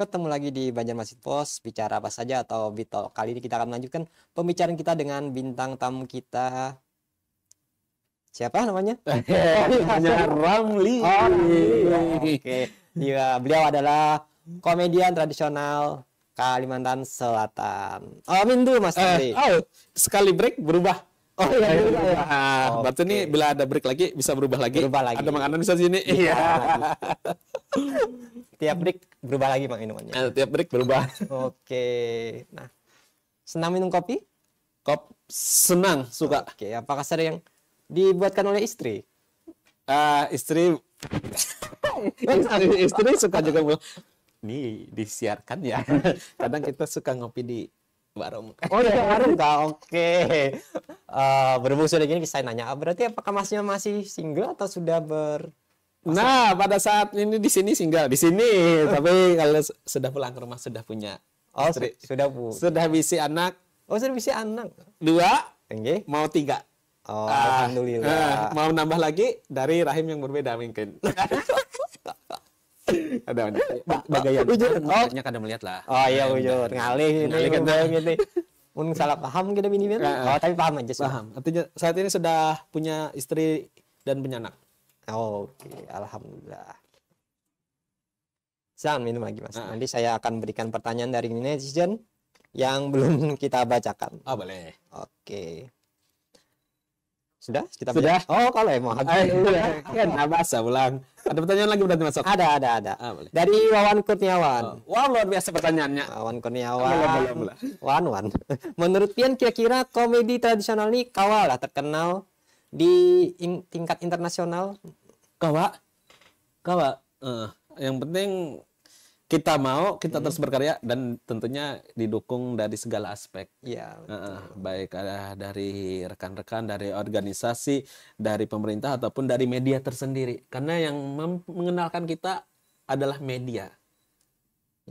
Ketemu lagi di Banjarmasin Post, bicara apa saja atau Bitol. Kali ini kita akan melanjutkan pembicaraan kita dengan bintang tamu kita. Siapa namanya? namanya Ramli. Oh, Oke. Okay. Ya, beliau adalah komedian tradisional Kalimantan Selatan. oh, dulu Mas Ramli. oh, sekali break berubah Oh iya, iya, iya. Ah, okay. Oh, Berarti nih bila ada break lagi bisa berubah lagi. Berubah lagi. Ada makanan bisa sini. Iya. iya. tiap break berubah lagi mak minumannya. Eh, tiap break berubah. Oke. Okay. Nah, senang minum kopi? Kop senang suka. Oke. Okay. Apakah ada yang dibuatkan oleh istri? Uh, istri istri, istri suka juga nih disiarkan ya. Kadang kita suka ngopi di Warung. Oh ya warung kak, oke. Eh, berhubung sudah gini saya nanya, berarti apakah masnya masih single atau sudah ber Masa? Nah, pada saat ini di sini single, di sini. Tapi kalau sudah pulang ke rumah sudah punya. Oh, istri. sudah bu. Sudah bisi anak. Oh, sudah bisi anak. Dua. Okay. Mau tiga. Oh, ah, alhamdulillah. Ah, mau nambah lagi dari rahim yang berbeda mungkin. ada ada bagaimana Oh, banyak ada melihat lah oh iya ujur ngalih ini ngalih kan. ini pun salah paham kita ini kan oh tapi paham aja sih paham artinya saat ini sudah punya istri dan punya anak oh, oke alhamdulillah Jangan minum lagi mas. Nanti saya akan berikan pertanyaan dari netizen yang belum kita bacakan. oh, boleh. Oke. Okay. Sudah? Kita Sudah. Oh, kalau emang habis. Kan bahasa ulang. Ada pertanyaan lagi berarti masuk. Ada, ada, ada. Ah, boleh. Dari Wawan Kurniawan. Oh. Wow, luar biasa pertanyaannya. Wawan ah, Kurniawan. wawan Wan, Wan. Menurut Pian kira-kira komedi tradisional ini kawalah terkenal di in tingkat internasional? Kawa? Kawa. Uh, yang penting kita mau, kita hmm. terus berkarya dan tentunya didukung dari segala aspek. Ya betul Uh, baik uh, dari rekan-rekan, dari organisasi, dari pemerintah ataupun dari media tersendiri. Karena yang mengenalkan kita adalah media.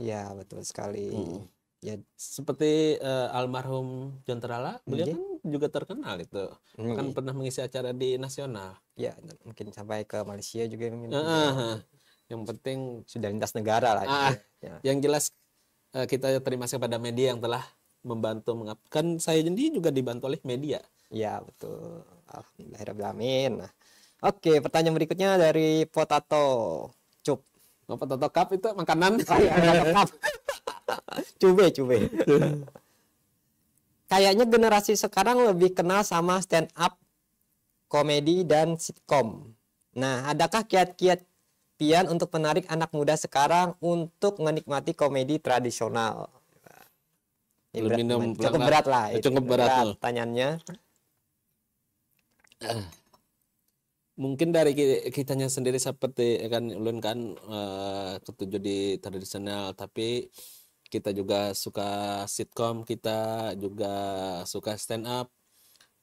Ya betul sekali. Hmm. Ya seperti uh, almarhum John Terala, beliau iya. kan juga terkenal itu. Hmm. Kan iya. pernah mengisi acara di nasional. Ya mungkin sampai ke Malaysia juga mungkin. Uh, uh, yang penting sudah lintas negara lah gitu. ah, ya. yang jelas eh, kita terima kasih kepada media yang telah membantu mengapkan saya sendiri juga dibantu oleh media ya betul alhamdulillahirobbilalamin nah oke pertanyaan berikutnya dari potato cup oh, potato cup itu makanan oh, cup cube cube kayaknya generasi sekarang lebih kenal sama stand up komedi dan sitkom nah adakah kiat-kiat pian untuk menarik anak muda sekarang untuk menikmati komedi tradisional. Ya, berat, minum cukup berat lah. Ya, cukup berat, berat Tanyaannya. Mungkin dari kitanya sendiri seperti kan ulun kan uh, eh, ketujuh di tradisional tapi kita juga suka sitkom, kita juga suka stand up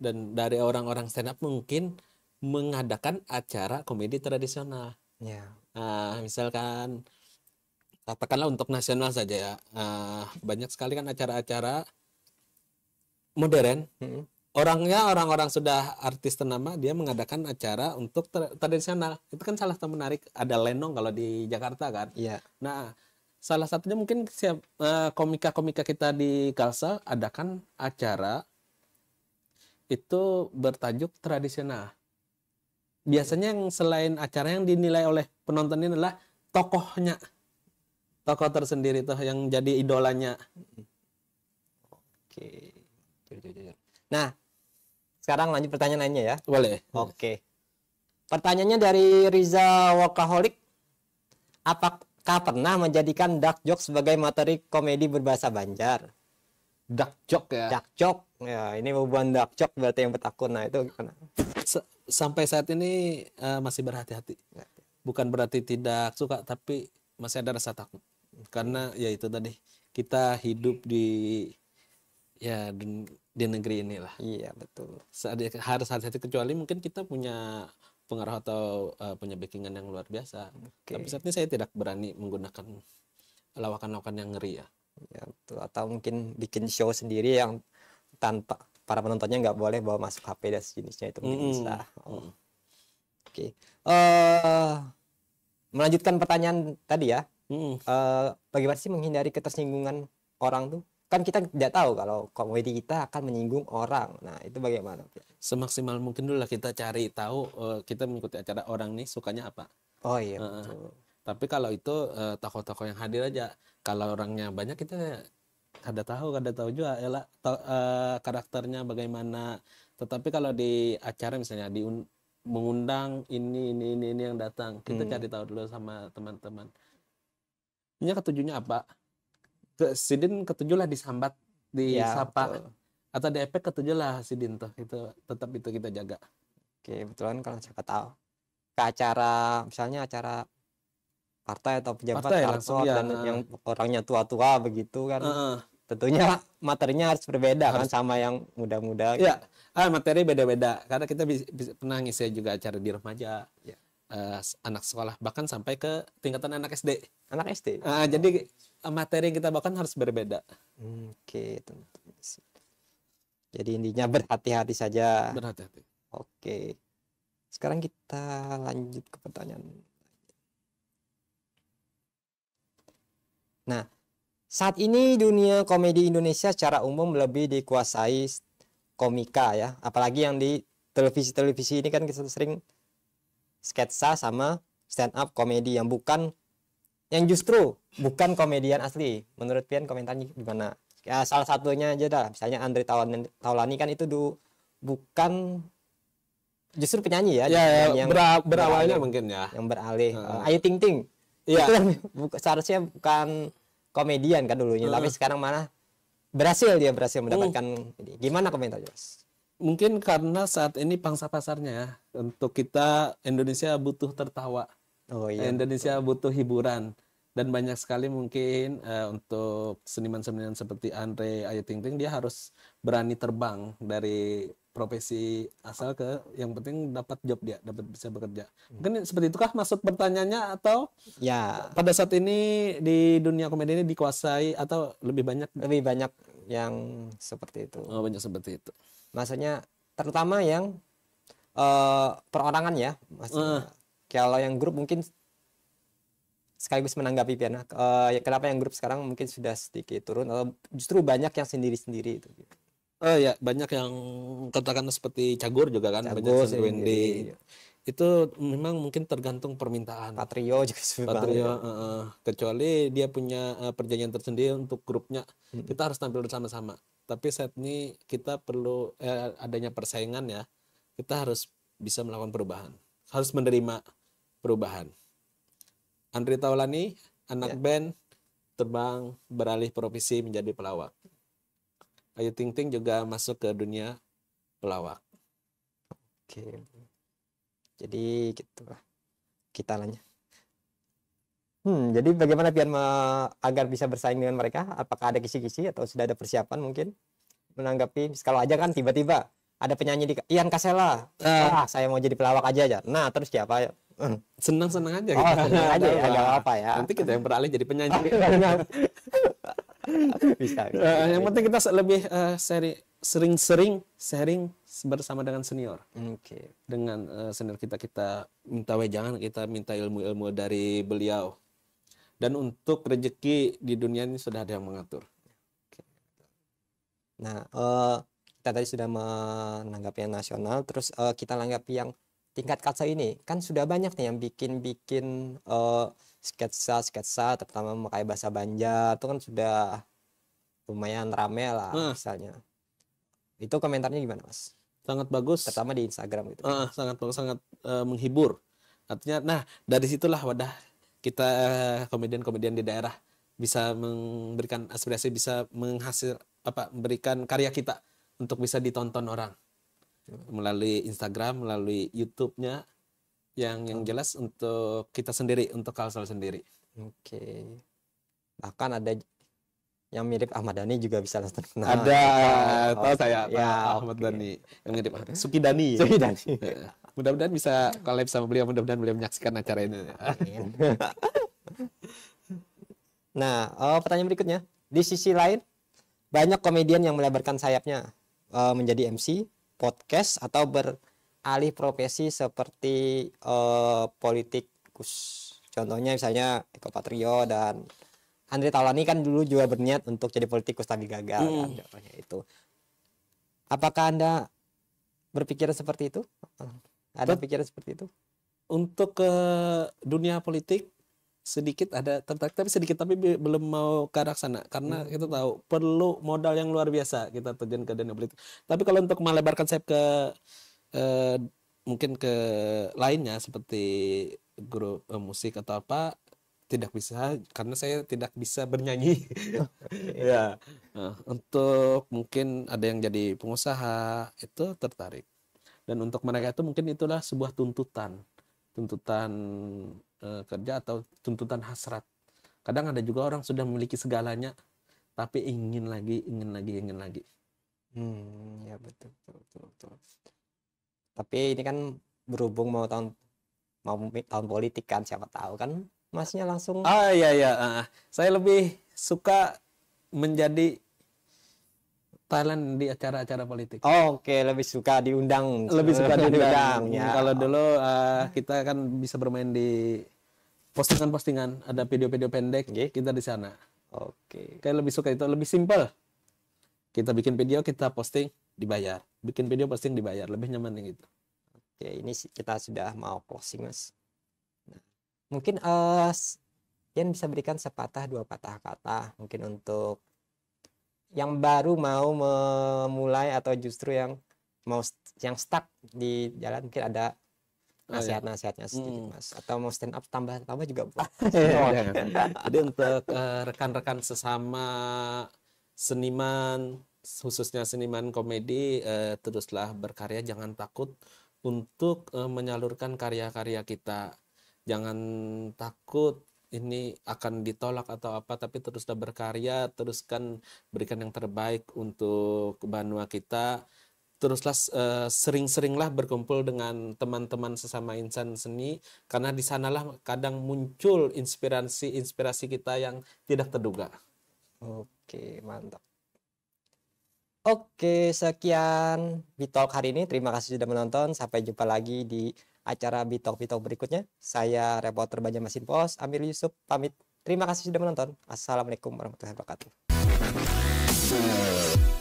dan dari orang-orang stand up mungkin mengadakan acara komedi tradisional Ya. Yeah. Uh, misalkan katakanlah untuk nasional saja ya uh, banyak sekali kan acara-acara modern mm-hmm. orangnya orang-orang sudah artis ternama dia mengadakan acara untuk tradisional itu kan salah satu menarik ada lenong kalau di Jakarta kan yeah. nah salah satunya mungkin siap uh, komika-komika kita di Kalsel adakan acara itu bertajuk tradisional biasanya yang selain acara yang dinilai oleh penonton ini adalah tokohnya tokoh tersendiri tuh yang jadi idolanya oke nah sekarang lanjut pertanyaan lainnya ya boleh oke pertanyaannya dari Riza Wakaholik apakah pernah menjadikan dark joke sebagai materi komedi berbahasa Banjar dark joke ya dark joke ya ini bukan dark joke berarti yang bertakun nah itu karena sampai saat ini uh, masih berhati-hati. Bukan berarti tidak suka, tapi masih ada rasa takut. Karena ya itu tadi kita hidup di ya di, di negeri inilah. Iya betul. Ya, harus hati-hati kecuali mungkin kita punya pengaruh atau uh, punya backingan yang luar biasa. Okay. Tapi saat ini saya tidak berani menggunakan lawakan-lawakan yang ngeri ya. ya betul. Atau mungkin bikin show sendiri yang tanpa para penontonnya nggak boleh bawa masuk HP dan sejenisnya itu mungkin hmm. bisa. Oh. Mm. Oke. Okay. Uh, eh, melanjutkan pertanyaan tadi ya. Hmm. Uh, bagaimana sih menghindari ketersinggungan orang tuh? Kan kita tidak tahu kalau komedi kita akan menyinggung orang. Nah, itu bagaimana? Semaksimal mungkin dulu lah kita cari tahu uh, kita mengikuti acara orang nih sukanya apa. Oh iya. Uh, Tapi kalau itu tokoh-tokoh yang hadir aja, kalau orangnya banyak kita kada tahu kada tahu juga to, uh, karakternya bagaimana tetapi kalau di acara misalnya di mengundang ini ini ini ini yang datang kita hmm. cari tahu dulu sama teman-teman ini ketujuhnya apa ke sidin lah disambat disapa ya, betul. atau di efek ketujuhlah sidin tuh itu tetap itu kita jaga oke betulan kalau siapa tahu ke acara misalnya acara partai atau pejabat partai, langsung, ya. dan nah. yang orangnya tua-tua begitu kan. Uh Tentunya materinya harus berbeda kan harus. kan sama yang muda-muda. Ya, gitu. ah, materi beda-beda karena kita bisa, bisa, pernah ngisi juga acara di remaja. Ya. Uh, anak sekolah bahkan sampai ke tingkatan anak SD. Anak SD. Uh, ah, oh. jadi materi yang kita bahkan harus berbeda. Oke, okay, Jadi intinya berhati-hati saja. Berhati-hati. Oke. Okay. Sekarang kita lanjut ke pertanyaan Nah, saat ini dunia komedi Indonesia secara umum lebih dikuasai komika ya, apalagi yang di televisi-televisi ini kan kita sering sketsa sama stand up komedi yang bukan yang justru bukan komedian asli. Menurut Pian komentarnya gimana? Ya salah satunya aja dah, misalnya Andre Taulani, Taulani kan itu du, bukan justru penyanyi ya, ya, ya yang ber berawalnya mungkin ya yang beralih hmm. uh, Ayu Ting Ting ya. itu kan, seharusnya bukan komedian kan dulunya, uh. tapi sekarang mana berhasil dia berhasil hmm. mendapatkan ini gimana komentar Mas? Mungkin karena saat ini pangsa pasarnya ya, untuk kita Indonesia butuh tertawa. Oh iya. Indonesia butuh hiburan dan banyak sekali mungkin uh, untuk seniman-seniman seperti Andre Ayu Ting Ting dia harus berani terbang dari profesi asal ke yang penting dapat job dia dapat bisa bekerja hmm. mungkin seperti itukah maksud pertanyaannya atau ya pada saat ini di dunia komedi ini dikuasai atau lebih banyak lebih banyak yang seperti itu oh banyak seperti itu maksudnya terutama yang uh, perorangan ya maksudnya uh. kalau yang grup mungkin sekaligus menanggapi Piana uh, eh, kenapa yang grup sekarang mungkin sudah sedikit turun atau justru banyak yang sendiri-sendiri itu gitu Oh uh, ya banyak yang katakan seperti Cagur juga kan Cagur, banyak sih, iya, iya, iya. Itu memang mungkin tergantung permintaan. Patrio juga Patrio uh, kecuali dia punya uh, perjanjian tersendiri untuk grupnya. Hmm. Kita harus tampil bersama-sama. Tapi saat ini kita perlu eh, adanya persaingan ya. Kita harus bisa melakukan perubahan. Harus menerima perubahan. Andri Taulani anak ya. band terbang beralih profesi menjadi pelawak. Ayu Ting Ting juga masuk ke dunia pelawak. Oke. Jadi gitu lah. Kita lanjut. Hmm, jadi bagaimana Pian agar bisa bersaing dengan mereka? Apakah ada kisi-kisi atau sudah ada persiapan mungkin menanggapi? Kalau aja kan tiba-tiba ada penyanyi di Ian Kasela. Uh, ah. ah, saya mau jadi pelawak aja aja. Nah, terus siapa? Hmm. Senang-senang aja. Oh, gitu. senang aja ya, ada apa ya. Nanti kita yang beralih jadi penyanyi. Iya, iya. bisa, bisa, uh, yang penting kita lebih uh, seri sering-sering sharing bersama dengan senior. Oke. Okay. Dengan uh, senior kita kita minta wejangan, kita minta ilmu-ilmu dari beliau. Dan untuk rezeki di dunia ini sudah ada yang mengatur. Nah, uh, kita tadi sudah menanggapi yang nasional, terus uh, kita langgapi yang tingkat kaca ini. Kan sudah banyak nih yang bikin-bikin uh, sketsa sketsa terutama memakai bahasa Banjar itu kan sudah lumayan rame lah uh. misalnya itu komentarnya gimana mas sangat bagus terutama di Instagram gitu uh, sangat bagus sangat uh, menghibur artinya nah dari situlah wadah kita eh, komedian-komedian di daerah bisa memberikan aspirasi bisa menghasil apa memberikan karya kita untuk bisa ditonton orang melalui Instagram melalui YouTube-nya yang yang jelas untuk kita sendiri untuk kalsel sendiri oke bahkan ada yang mirip Ahmad Dhani juga bisa langsung kenal. Ada, oh, tahu saya tahu ya, Ahmad okay. Dhani yang mirip Suki Dhani. ya. Suki Dhani. Eh, mudah-mudahan bisa kalau bisa beliau, mudah-mudahan beliau menyaksikan acara ini. nah, oh, pertanyaan berikutnya. Di sisi lain, banyak komedian yang melebarkan sayapnya uh, menjadi MC, podcast atau ber alih profesi seperti uh, eh, politikus. Contohnya misalnya Eko Patrio dan Andre Taulani kan dulu juga berniat untuk jadi politikus tapi gagal kan, hmm. kan itu. Apakah Anda berpikiran seperti itu? Ada Bet, pikiran seperti itu? Untuk ke dunia politik sedikit ada tertarik tapi sedikit tapi belum mau ke arah sana karena hmm. kita tahu perlu modal yang luar biasa kita terjun ke dunia politik. Tapi kalau untuk melebarkan saya ke Eh, mungkin ke lainnya seperti guru uh, musik atau apa tidak bisa karena saya tidak bisa bernyanyi. ya. Nah, untuk mungkin ada yang jadi pengusaha itu tertarik. Dan untuk mereka itu mungkin itulah sebuah tuntutan, tuntutan uh, kerja atau tuntutan hasrat. Kadang ada juga orang sudah memiliki segalanya tapi ingin lagi, ingin lagi, ingin lagi. Hmm, ya betul betul betul. betul tapi ini kan berhubung mau tahun mau tahun politik kan siapa tahu kan masnya langsung ah iya iya uh, saya lebih suka menjadi Thailand di acara-acara politik. Oh, Oke, okay. lebih suka diundang. Lebih suka diundang. ya. Kalau oh. dulu uh, kita kan bisa bermain di postingan-postingan, ada video-video pendek, okay. kita di sana. Oke. Okay. Kayak lebih suka itu, lebih simpel, Kita bikin video, kita posting, dibayar bikin video posting dibayar lebih nyaman yang gitu oke ini kita sudah mau closing mas nah, mungkin uh, eh, yang bisa berikan sepatah dua patah kata mungkin untuk yang baru mau memulai atau justru yang mau yang stuck di jalan mungkin ada oh, iya. nasihat-nasihatnya hmm. sedikit hmm. mas atau mau stand up tambah tambah juga boleh iya, iya, jadi untuk eh, rekan-rekan uh, rekan -rekan sesama seniman khususnya seniman komedi eh, teruslah berkarya jangan takut untuk eh, menyalurkan karya-karya kita jangan takut ini akan ditolak atau apa tapi teruslah berkarya teruskan berikan yang terbaik untuk Banua kita teruslah eh, sering-seringlah berkumpul dengan teman-teman sesama insan seni karena di sanalah kadang muncul inspirasi-inspirasi kita yang tidak terduga. Oke, mantap. Oke, sekian Bitalk hari ini. Terima kasih sudah menonton. Sampai jumpa lagi di acara Bitalk-Bitalk berikutnya. Saya reporter Banjarmasin Pos, Amir Yusuf, pamit. Terima kasih sudah menonton. Assalamualaikum warahmatullahi wabarakatuh.